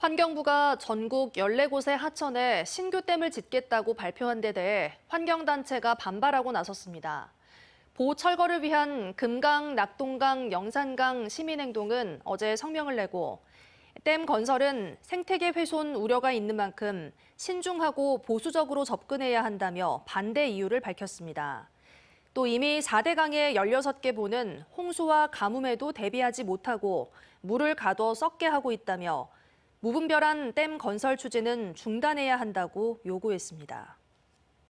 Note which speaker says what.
Speaker 1: 환경부가 전국 14곳의 하천에 신규 댐을 짓겠다고 발표한 데 대해 환경단체가 반발하고 나섰습니다. 보호 철거를 위한 금강, 낙동강, 영산강 시민행동은 어제 성명을 내고 댐 건설은 생태계 훼손 우려가 있는 만큼 신중하고 보수적으로 접근해야 한다며 반대 이유를 밝혔습니다. 또 이미 4대 강의 16개 보는 홍수와 가뭄에도 대비하지 못하고 물을 가둬 썩게 하고 있다며 무분별한 댐 건설 추진은 중단해야 한다고 요구했습니다.